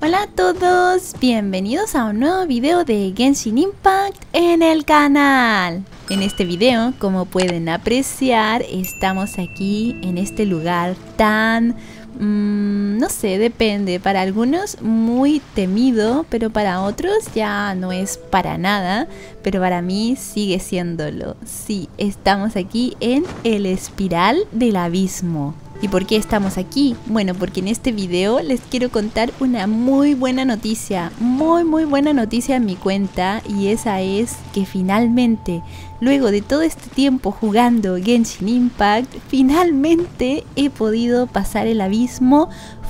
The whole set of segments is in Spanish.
Hola a todos, bienvenidos a un nuevo video de Genshin Impact en el canal. En este video, como pueden apreciar, estamos aquí en este lugar tan... Mm, no sé, depende. Para algunos muy temido, pero para otros ya no es para nada. Pero para mí sigue siéndolo. Sí, estamos aquí en el espiral del abismo. ¿Y por qué estamos aquí? Bueno, porque en este video les quiero contar una muy buena noticia, muy muy buena noticia en mi cuenta y esa es que finalmente, luego de todo este tiempo jugando Genshin Impact, finalmente he podido pasar el abismo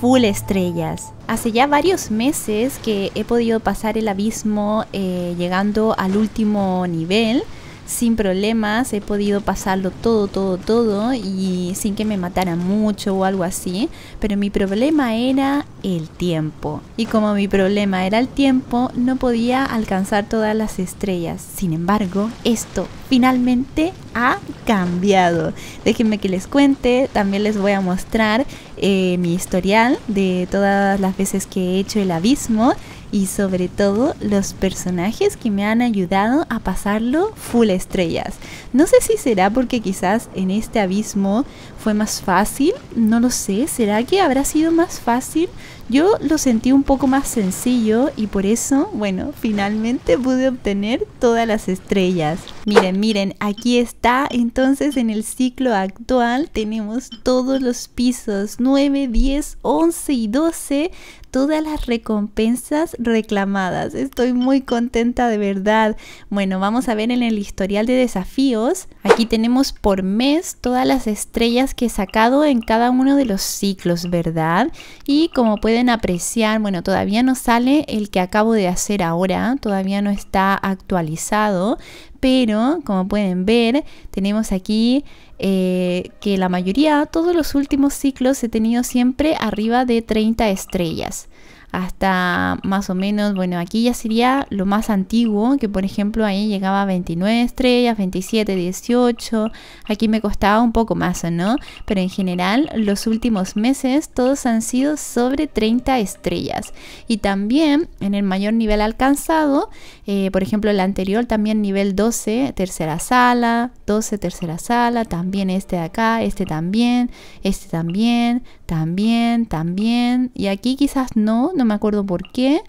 full estrellas. Hace ya varios meses que he podido pasar el abismo eh, llegando al último nivel sin problemas, he podido pasarlo todo, todo, todo y sin que me matara mucho o algo así, pero mi problema era el tiempo. Y como mi problema era el tiempo, no podía alcanzar todas las estrellas. Sin embargo, esto finalmente ha cambiado. Déjenme que les cuente, también les voy a mostrar eh, mi historial de todas las veces que he hecho el abismo y sobre todo los personajes que me han ayudado a pasarlo full estrellas. No sé si será porque quizás en este abismo fue más fácil, no lo sé, ¿será que habrá sido más fácil? Yo lo sentí un poco más sencillo y por eso, bueno, finalmente pude obtener todas las estrellas. Miren, miren, aquí está. Entonces en el ciclo actual tenemos todos los pisos 9, 10, 11 y 12 todas las recompensas reclamadas. Estoy muy contenta de verdad. Bueno, vamos a ver en el historial de desafíos. Aquí tenemos por mes todas las estrellas que he sacado en cada uno de los ciclos, ¿verdad? Y como pueden apreciar, bueno, todavía no sale el que acabo de hacer ahora, todavía no está actualizado, pero como pueden ver tenemos aquí eh, que la mayoría, todos los últimos ciclos he tenido siempre arriba de 30 estrellas hasta más o menos, bueno, aquí ya sería lo más antiguo, que por ejemplo ahí llegaba a 29 estrellas, 27, 18, aquí me costaba un poco más, ¿no? Pero en general los últimos meses todos han sido sobre 30 estrellas. Y también en el mayor nivel alcanzado, eh, por ejemplo el anterior también nivel 12, tercera sala, 12, tercera sala, también este de acá, este también, este también, también, también. Y aquí quizás no, no me acuerdo por qué.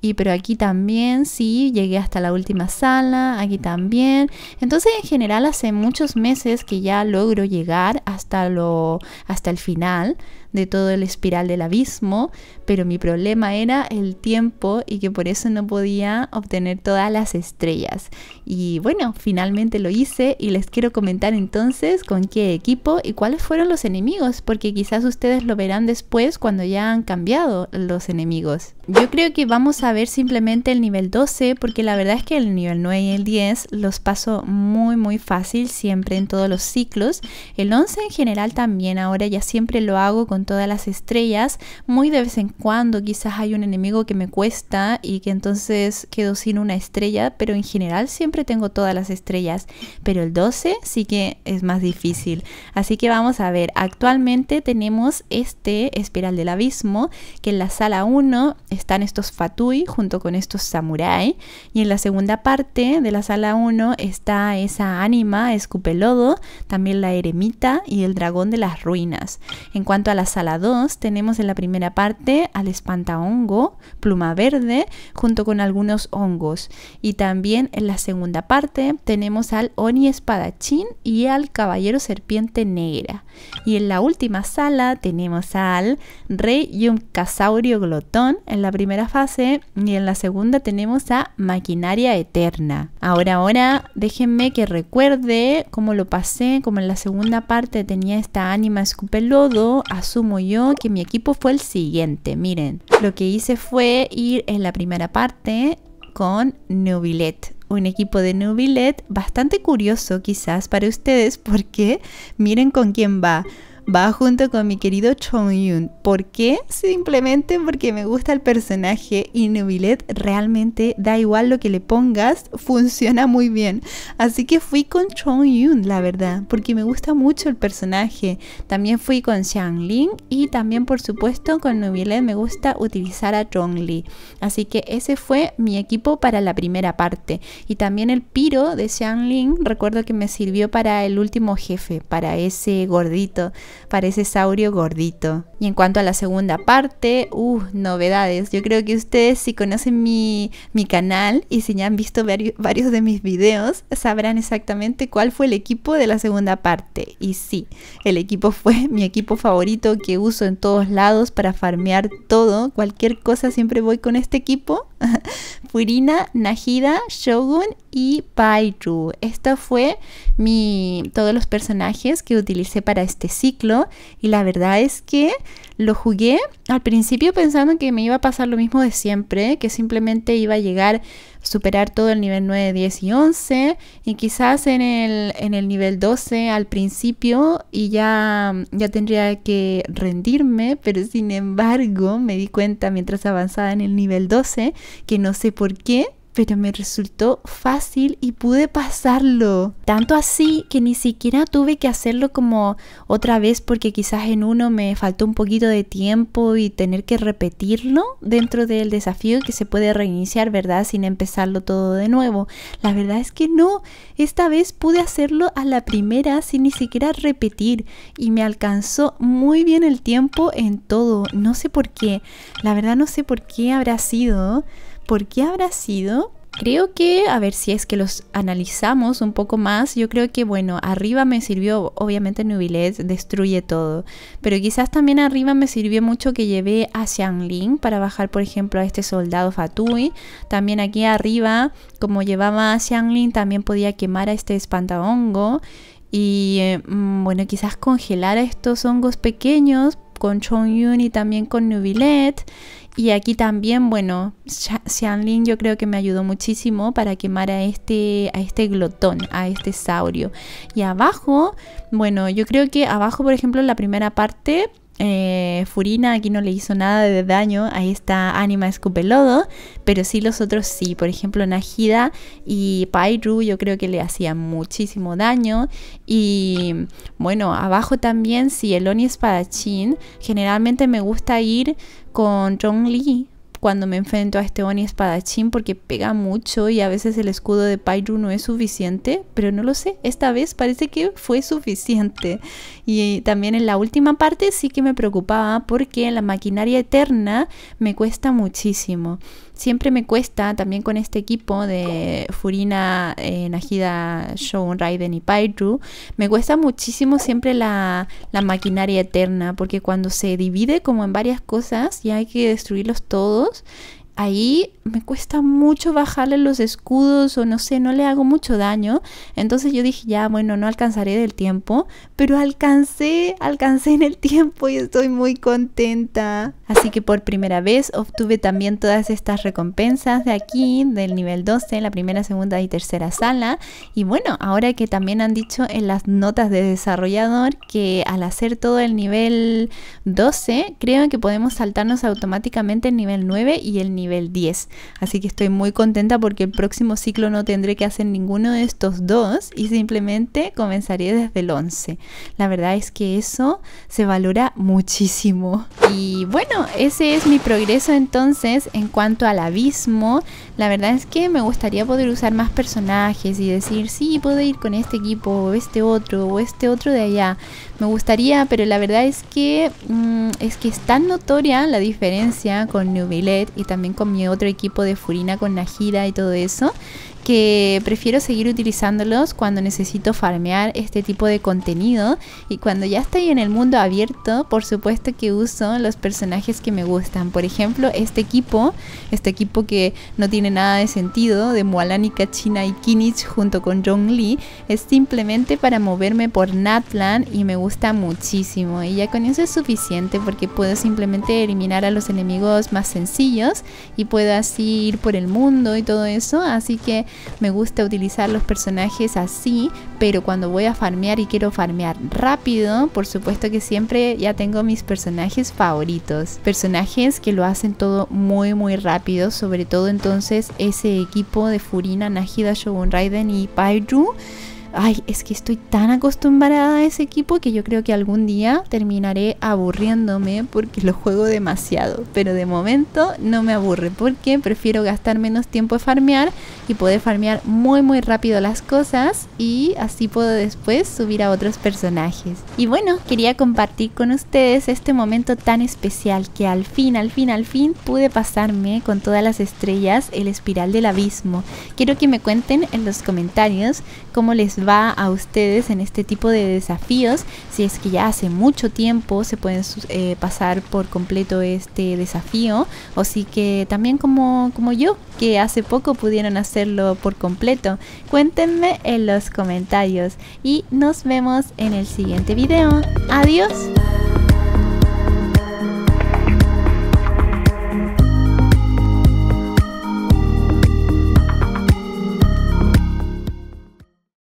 Y pero aquí también, sí, llegué hasta la última sala, aquí también. Entonces, en general, hace muchos meses que ya logro llegar hasta lo hasta el final de todo el espiral del abismo, pero mi problema era el tiempo y que por eso no podía obtener todas las estrellas. Y bueno, finalmente lo hice y les quiero comentar entonces con qué equipo y cuáles fueron los enemigos, porque quizás ustedes lo verán después cuando ya han cambiado los enemigos. Yo creo que vamos a ver simplemente el nivel 12, porque la verdad es que el nivel 9 y el 10 los paso muy muy fácil siempre en todos los ciclos. El 11 en general también ahora ya siempre lo hago con todas las estrellas. Muy de vez en cuando quizás hay un enemigo que me cuesta y que entonces quedo sin una estrella, pero en general siempre tengo todas las estrellas. Pero el 12 sí que es más difícil. Así que vamos a ver, actualmente tenemos este Espiral del Abismo, que en la sala 1 están estos Fatui junto con estos Samurai, y en la segunda parte de la sala 1 está esa ánima, Escupelodo, también la Eremita y el Dragón de las Ruinas. En cuanto a la sala 2 tenemos en la primera parte al hongo, pluma verde, junto con algunos hongos. Y también en la segunda parte tenemos al Oni espadachín y al caballero serpiente negra. Y en la última sala tenemos al rey y un casaurio glotón en la primera fase y en la segunda tenemos a maquinaria eterna. Ahora, ahora déjenme que recuerde cómo lo pasé, como en la segunda parte tenía esta ánima escupelodo azul yo que mi equipo fue el siguiente. Miren, lo que hice fue ir en la primera parte con Nubilet. Un equipo de Nubilet bastante curioso quizás para ustedes porque miren con quién va va junto con mi querido Chong Yun. ¿Por qué? Simplemente porque me gusta el personaje y Nubilet realmente da igual lo que le pongas, funciona muy bien. Así que fui con Chong Yun, la verdad, porque me gusta mucho el personaje. También fui con Xiang Ling y también, por supuesto, con Nubilet me gusta utilizar a Chong Li. Así que ese fue mi equipo para la primera parte. Y también el piro de Xiang Ling, recuerdo que me sirvió para el último jefe, para ese gordito parece saurio gordito. Y en cuanto a la segunda parte, uh, novedades. Yo creo que ustedes si conocen mi, canal y si ya han visto varios de mis videos, sabrán exactamente cuál fue el equipo de la segunda parte. Y sí, el equipo fue mi equipo favorito que uso en todos lados para farmear todo. Cualquier cosa siempre voy con este equipo Furina, Najida, Shogun y Pairu Esto fue mi, todos los personajes que utilicé para este ciclo y la verdad es que lo jugué al principio pensando que me iba a pasar lo mismo de siempre, que simplemente iba a llegar a superar todo el nivel 9, 10 y 11 y quizás en el, en el nivel 12 al principio y ya, ya tendría que rendirme, pero sin embargo me di cuenta mientras avanzaba en el nivel 12 que no sé por qué pero me resultó fácil y pude pasarlo. Tanto así que ni siquiera tuve que hacerlo como otra vez porque quizás en uno me faltó un poquito de tiempo y tener que repetirlo dentro del desafío que se puede reiniciar, ¿verdad? Sin empezarlo todo de nuevo. La verdad es que no, esta vez pude hacerlo a la primera sin ni siquiera repetir y me alcanzó muy bien el tiempo en todo. No sé por qué, la verdad no sé por qué habrá sido ¿Por qué habrá sido? Creo que, a ver si es que los analizamos un poco más, yo creo que, bueno, arriba me sirvió, obviamente Nubilet destruye todo, pero quizás también arriba me sirvió mucho que llevé a Xiangling para bajar, por ejemplo, a este soldado Fatui. También aquí arriba, como llevaba a Xiangling, también podía quemar a este espantahongo. Y eh, mm, bueno, quizás congelar a estos hongos pequeños con Chong Yun y también con Nubilet. Y aquí también, bueno, Xianlin yo creo que me ayudó muchísimo para quemar a este, a este glotón, a este saurio. Y abajo, bueno, yo creo que abajo, por ejemplo, en la primera parte eh, Furina aquí no le hizo nada de daño a esta anima escupelodo, pero sí los otros sí. Por ejemplo, Najida y Pairu yo creo que le hacían muchísimo daño. Y bueno, abajo también, si el Oni Chin. generalmente me gusta ir con lee cuando me enfrento a este Oni espadachín porque pega mucho y a veces el escudo de Pyru no es suficiente, pero no lo sé, esta vez parece que fue suficiente. Y también en la última parte sí que me preocupaba porque en la maquinaria eterna me cuesta muchísimo siempre me cuesta también con este equipo de Furina, eh, Najida, Raiden y Pyru, me cuesta muchísimo siempre la, la, maquinaria eterna, porque cuando se divide como en varias cosas y hay que destruirlos todos, ahí me cuesta mucho bajarle los escudos o no sé, no le hago mucho daño. Entonces yo dije, ya, bueno, no alcanzaré del tiempo, pero alcancé, alcancé en el tiempo y estoy muy contenta. Así que por primera vez obtuve también todas estas recompensas de aquí, del nivel 12, la primera, segunda y tercera sala. Y bueno, ahora que también han dicho en las notas de desarrollador que al hacer todo el nivel 12, creo que podemos saltarnos automáticamente el nivel 9 y el nivel nivel 10. Así que estoy muy contenta porque el próximo ciclo no tendré que hacer ninguno de estos dos y simplemente comenzaré desde el 11. La verdad es que eso se valora muchísimo. Y bueno, ese es mi progreso entonces en cuanto al abismo. La verdad es que me gustaría poder usar más personajes y decir, si puedo ir con este equipo o este otro o este otro de allá. Me gustaría, pero la verdad es que mm, es que es tan notoria la diferencia con New y también con mi otro equipo de Furina, con gira y todo eso que prefiero seguir utilizándolos cuando necesito farmear este tipo de contenido y cuando ya estoy en el mundo abierto, por supuesto que uso los personajes que me gustan. Por ejemplo, este equipo, este equipo que no tiene nada de sentido de Mualani, Kachina y Kinich junto con John Lee, es simplemente para moverme por Natlan y me gusta muchísimo. Y ya con eso es suficiente porque puedo simplemente eliminar a los enemigos más sencillos y puedo así ir por el mundo y todo eso. Así que me gusta utilizar los personajes así, pero cuando voy a farmear y quiero farmear rápido, por supuesto que siempre ya tengo mis personajes favoritos. Personajes que lo hacen todo muy muy rápido, sobre todo entonces ese equipo de Furina, Najida, Shogun Raiden y Pyru ay, es que estoy tan acostumbrada a ese equipo que yo creo que algún día terminaré aburriéndome porque lo juego demasiado. Pero de momento no me aburre porque prefiero gastar menos tiempo a farmear y poder farmear muy muy rápido las cosas y así puedo después subir a otros personajes. Y bueno, quería compartir con ustedes este momento tan especial que al fin, al fin, al fin pude pasarme con todas las estrellas el espiral del abismo. Quiero que me cuenten en los comentarios cómo les va a ustedes en este tipo de desafíos, si es que ya hace mucho tiempo se pueden eh, pasar por completo este desafío, o si que también como, como yo, que hace poco pudieron hacerlo por completo. Cuéntenme en los comentarios y nos vemos en el siguiente video. Adiós.